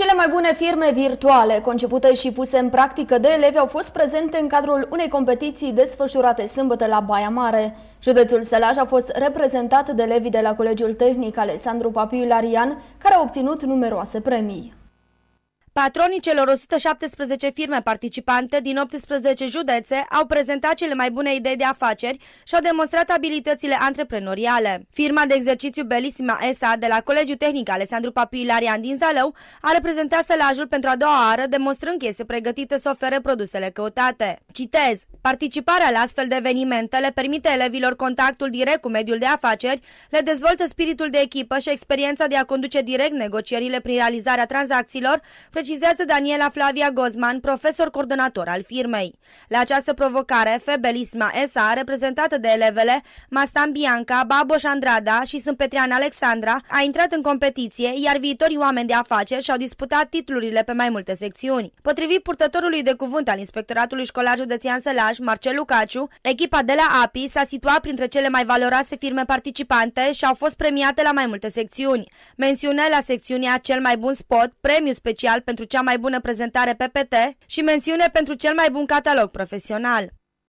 Cele mai bune firme virtuale, concepute și puse în practică de elevi, au fost prezente în cadrul unei competiții desfășurate sâmbătă la Baia Mare. Județul Sălaj a fost reprezentat de elevii de la Colegiul Tehnic Alessandru Papiu Larian, care au obținut numeroase premii. Patronii celor 117 firme participante din 18 județe au prezentat cele mai bune idei de afaceri și au demonstrat abilitățile antreprenoriale. Firma de exercițiu Belisima ESA de la Colegiul Tehnic Alessandru Papilarian din Zalău a reprezentat sălajul pentru a doua oară, demonstrând că este pregătită să ofere produsele căutate. Citez, participarea la astfel de evenimente le permite elevilor contactul direct cu mediul de afaceri, le dezvoltă spiritul de echipă și experiența de a conduce direct negocierile prin realizarea tranzacțiilor, precizează Daniela Flavia Gozman, profesor coordonator al firmei. La această provocare, Febelisma S.A., reprezentată de elevele Mastan Bianca, Baboș Andrada și Sâmpetrian Alexandra, a intrat în competiție, iar viitorii oameni de afaceri și-au disputat titlurile pe mai multe secțiuni. Potrivit purtătorului de cuvânt al Inspectoratului Școlar Județean Sălaj, Marcel Lucaciu, echipa de la API s-a situat printre cele mai valoroase firme participante și au fost premiate la mai multe secțiuni. Mențiune la secțiunea Cel mai bun spot, premiu special pentru cea mai bună prezentare PPT și mențiune pentru cel mai bun catalog profesional.